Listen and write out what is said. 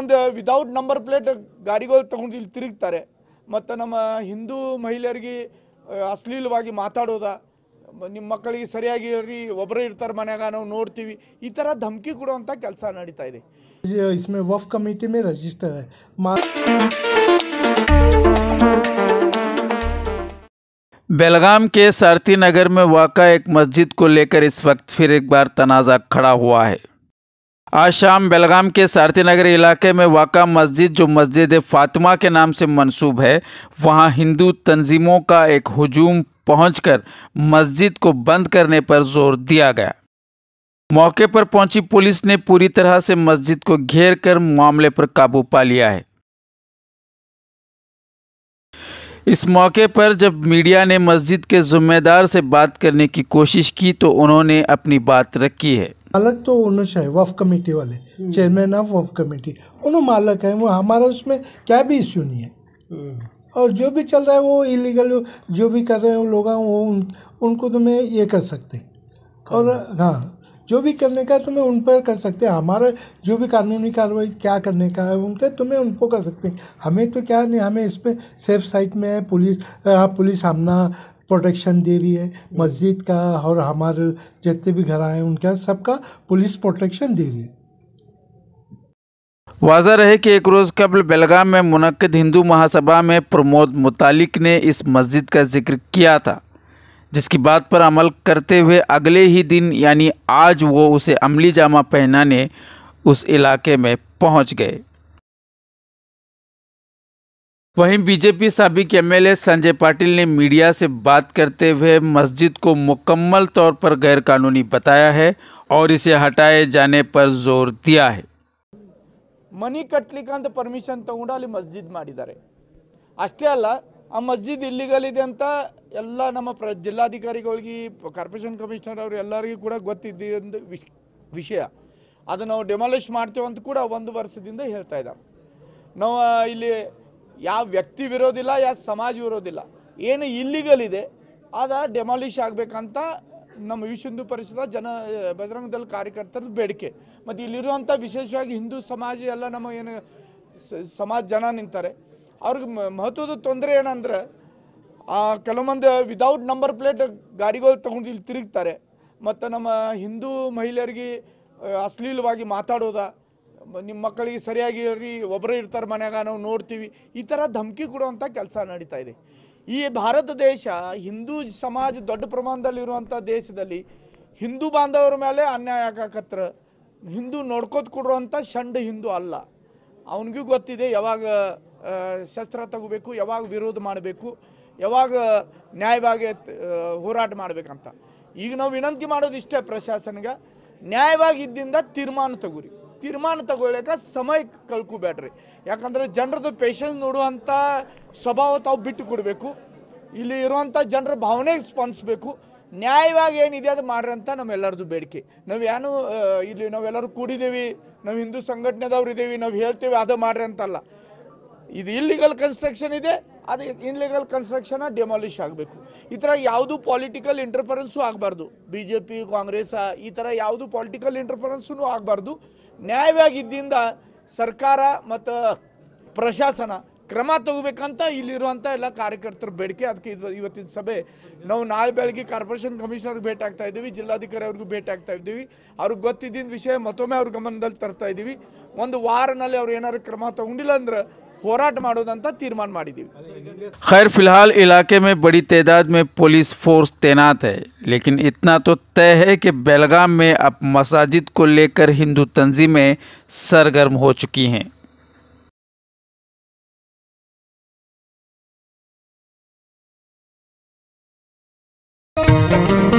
ಅಂದೆ without number plate ಗಾಡಿಗಲ್ ತಕೊಂಡಿಲ್ ತಿರಿಕ್ತಾರೆ ಮತ್ತೆ ನಮ್ಮ ಹಿಂದೂ ಮಹಿಳೆಯರಿಗೆ ಅಸಲಿಲವಾಗಿ ಮಾತಾಡೋದ ನಿಮ್ಮ ಮಕ್ಕಳಿ ಸರಿಯಾಗಿ ಇರಿ ಒಬ್ರೇ ಇರ್ತಾರ ಮನೆಗನ ನೋರ್ತೀವಿ ಈ ತರ ಧಮ್ಕಿ ಕೂಡೋ ಅಂತ ಕೆಲಸ ನಡಿತಾ ಇದೆ ಇದ್ इसमें ವಫ್ ಕಮಿಟಿ ಮೇ ರೆಜಿಸ್ಟರ್ ಆ 벨ಗಾಂ ಕೇ ಸಾರ್ಥಿ ನಗರ ಮೇ ವಾಕಾ ಏಕ್ ಮಸஜித் ಕೋ ಲೇಕರ್ ಇಸ್ ವಕ್ತ್ ಫಿರ್ ಏಕ್ ಬಾರ್ ತನಜಾ ಖಡಾ ہوا ಹೈ आज शाम बेलगाम के सारथी नगर इलाके में वाक़ मस्जिद जो मस्जिद फातिमा के नाम से मंसूब है वहाँ हिंदू तंजीमों का एक हजूम पहुंचकर मस्जिद को बंद करने पर जोर दिया गया मौके पर पहुंची पुलिस ने पूरी तरह से मस्जिद को घेर कर मामले पर काबू पा लिया है इस मौके पर जब मीडिया ने मस्जिद के जिम्मेदार से बात करने की कोशिश की तो उन्होंने अपनी बात रखी है मालक तो ओनर्स है वफ कमेटी वाले हम्म। चेयरमैन ऑफ वफ कमेटी उन्होंने मालक है वो हमारा उसमें क्या भी इश्यू नहीं है हम्म। और जो भी चल रहा है वो इलीगल जो भी कर रहे हैं लोग वो उन, उनको तो मैं ये कर सकते हाँ। और हाँ जो भी करने का तुम्हें तो उन पर कर सकते हैं हमारा जो भी कानूनी कार्रवाई क्या करने का है उनका तुम्हें तो उनको कर सकते हैं हमें तो क्या नहीं हमें इस पर सेफ साइट में है पुलिस आ, हाँ, पुलिस सामना प्रोटेक्शन दे रही है मस्जिद का और हमारे जितने भी घर आए उनका सबका पुलिस प्रोटेक्शन दे रही है वाजा रहे कि एक रोज़ कबल बेलगाम में मुनद हिंदू महासभा में प्रमोद मुतालिक ने इस मस्जिद का जिक्र किया था जिसकी बात पर अमल करते हुए अगले ही दिन यानी आज वो उसे अमली जामा पहनाने उस इलाके में पहुंच गए ವಹೇಂ ಬಿಜೆಪಿ ಸಾಬಿಕೆ ಕೆಎಮ್ಎಲ್ಎ ಸಂಜಯ್ ಪಾಟೀಲ್ ನೇ ಮೀಡಿಯಾ ಸೇ ಬಾತ್ ಕರ್ತೆವೇ ಮಸஜித் ಕೋ ಮುಕಮ್ಮಲ್ ತೌರ್ ಪರ್ ಗೇರ್ ಕಾನೂನಿ ಬತಾಯಾ ಹೈ ಔರ್ ಇಸೆ ಹಟಾಯೇ ಜಾನೆ ಪರ್ ಜೋರ್ ದಿಯಾ ಹೈ ಮನಿ ಕಟ್ಲಿಕಾಂತ ಪರ್ಮಿಷನ್ ತೌಂಡಾಲಿ ಮಸஜித் ಮಾಡಿದಾರೆ ಅಷ್ಟೇ ಅಲ್ಲ ಆ ಮಸஜித் ಇಲಿಗಲ್ ಇದೆ ಅಂತ ಎಲ್ಲ ನಮ್ಮ ಜಿಲ್ಲಾಧಿಕಾರಿಗಳಿಗೆ ಕಾರ್ಪೊರೇಷನ್ ಕಮಿಷನರ್ ಔರ್ ಎಲ್ಲರಿಗೂ ಕೂಡ ಗೊತ್ತಿದ್ದ ಒಂದು ವಿಷಯ ಅದನೌ ಡೆಮೋಲಶ್ ಮಾಡ್ತೋ ಅಂತ ಕೂಡ ಒಂದು ವರ್ಷದಿಂದ ಹೇಳ್ತಾ ಇದam ನೌ ಇಲ್ಲಿ ಯಾವ ವ್ಯಕ್ತಿ ಯಾವ ಸಮಾಜ ಇರೋದಿಲ್ಲ ಏನು ಇದೆ ಅದ ಡೆಮಾಲಿಷ್ ಆಗಬೇಕಂತ ನಮ್ಮ ವಿಶ್ವ ಹಿಂದೂ ಪರಿಷತ್ ಜನ ಬಜರಂಗ ಕಾರ್ಯಕರ್ತರದ ಬೇಡಿಕೆ ಮತ್ತು ಇಲ್ಲಿರುವಂಥ ವಿಶೇಷವಾಗಿ ಹಿಂದೂ ಸಮಾಜ ಎಲ್ಲ ನಮ್ಮ ಏನು ಸಮಾಜ ಜನ ನಿಂತಾರೆ ಅವ್ರಿಗೆ ಮಹತ್ವದ ತೊಂದರೆ ಏನಂದ್ರೆ ಕೆಲವೊಂದು ವಿದೌಟ್ ನಂಬರ್ ಪ್ಲೇಟ್ ಗಾಡಿಗಳು ತಗೊಂಡು ಇಲ್ಲಿ ತಿರುಗ್ತಾರೆ ಮತ್ತು ನಮ್ಮ ಹಿಂದೂ ಮಹಿಳೆಯರಿಗೆ ಅಶ್ಲೀಲವಾಗಿ ಮಾತಾಡೋದ ನಿಮ್ಮ ಮಕ್ಕಳಿಗೆ ಸರಿಯಾಗಿ ರೀ ಒಬ್ಬರು ಇರ್ತಾರೆ ಮನ್ಯಾಗ ನಾವು ನೋಡ್ತೀವಿ ಈ ಥರ ಧಮಕಿ ಕೊಡುವಂಥ ಕೆಲಸ ನಡೀತಾ ಇದೆ ಈ ಭಾರತ ದೇಶ ಹಿಂದೂ ಸಮಾಜ ದೊಡ್ಡ ಪ್ರಮಾಣದಲ್ಲಿರುವಂಥ ದೇಶದಲ್ಲಿ ಹಿಂದೂ ಬಾಂಧವರ ಮೇಲೆ ಅನ್ಯಾಯ ಆಗಕತ್ರ ಹಿಂದೂ ನೋಡ್ಕೋತ್ ಕೊಡುವಂಥ ಷಂಡ ಹಿಂದೂ ಅಲ್ಲ ಅವನಿಗೂ ಗೊತ್ತಿದೆ ಯಾವಾಗ ಶಸ್ತ್ರ ತಗೋಬೇಕು ಯಾವಾಗ ವಿರೋಧ ಮಾಡಬೇಕು ಯಾವಾಗ ನ್ಯಾಯವಾಗಿ ಹೋರಾಟ ಮಾಡಬೇಕಂತ ಈಗ ನಾವು ವಿನಂತಿ ಮಾಡೋದು ಇಷ್ಟೇ ನ್ಯಾಯವಾಗಿ ನ್ಯಾಯವಾಗಿದ್ದಿಂದ ತೀರ್ಮಾನ ತಗೋರಿ ತೀರ್ಮಾನ ತಗೊಳ್ಳಕ್ಕೆ ಸಮಯ ಕಳ್ಕೊಬೇಡ್ರಿ ಯಾಕಂದರೆ ಜನರದು ಪೇಷನ್ಸ್ ನೋಡುವಂಥ ಸ್ವಭಾವ ತಾವು ಬಿಟ್ಟು ಕೊಡಬೇಕು ಇಲ್ಲಿ ಇರುವಂಥ ಜನರ ಭಾವನೆಗೆ ಸ್ಪಂದಿಸ್ಬೇಕು ನ್ಯಾಯವಾಗಿ ಏನಿದೆ ಅದು ಮಾಡ್ರಿ ಅಂತ ನಮ್ಮೆಲ್ಲರದ್ದು ಬೇಡಿಕೆ ನಾವು ಏನು ಇಲ್ಲಿ ನಾವೆಲ್ಲರೂ ಕೂಡಿದ್ದೀವಿ ನಾವು ಹಿಂದೂ ಸಂಘಟನೆದವ್ರು ಇದ್ದೀವಿ ನಾವು ಹೇಳ್ತೇವೆ ಅದು ಮಾಡ್ರಿ ಅಂತಲ್ಲ ಇದು ಇಲ್ಲಿಗಲ್ ಕನ್ಸ್ಟ್ರಕ್ಷನ್ ಇದೆ ಅದು ಇನ್ಲೀಗಲ್ ಕನ್ಸ್ಟ್ರಕ್ಷನ್ ಡೆಮಾಲಿಷ್ ಆಗಬೇಕು ಈ ಥರ ಯಾವುದು ಪಾಲಿಟಿಕಲ್ ಇಂಟರ್ಫರೆನ್ಸು ಆಗಬಾರ್ದು ಬಿ ಜೆ ಪಿ ಕಾಂಗ್ರೆಸ್ ಈ ಥರ ಯಾವುದು ಪಾಲಿಟಿಕಲ್ ಇಂಟರ್ಫರೆನ್ಸೂ ಆಗಬಾರ್ದು ನ್ಯಾಯವಾಗಿದ್ದಿಂದ ಸರ್ಕಾರ ಮತ್ತು ಪ್ರಶಾಸನ ಕ್ರಮ ತಗೋಬೇಕಂತ ಇಲ್ಲಿರುವಂಥ ಎಲ್ಲ ಕಾರ್ಯಕರ್ತರ ಬೇಡಿಕೆ ಅದಕ್ಕೆ ಇದು ಇವತ್ತಿನ ಸಭೆ ನಾವು ನಾಳೆ ಬೆಳಗ್ಗೆ ಕಾರ್ಪೊರೇಷನ್ ಕಮಿಷನರ್ಗೆ ಭೇಟಿ ಆಗ್ತಾ ಇದ್ದೀವಿ ಜಿಲ್ಲಾಧಿಕಾರಿ ಅವ್ರಿಗೂ ಭೇಟಿ ಆಗ್ತಾ ಇದ್ದೀವಿ ಅವ್ರಿಗೆ ಗೊತ್ತಿದ್ದಿನ ವಿಷಯ ಮತ್ತೊಮ್ಮೆ ಅವ್ರ ಗಮನದಲ್ಲಿ ತರ್ತಾ ಇದ್ದೀವಿ ಒಂದು ವಾರನಲ್ಲಿ ಅವ್ರು ಏನಾದ್ರು ಕ್ರಮ ತಗೊಂಡಿಲ್ಲ ಅಂದ್ರೆ होराट ಮಾಡೋದಂತ खैर फिलहाल इलाके में बड़ी तादाद में पुलिस फोर्स तैनात है लेकिन इतना तो तय है कि बेलगाम में अब मसाजिद को लेकर हिंदू तंजीमें सरगर्म हो चुकी हैं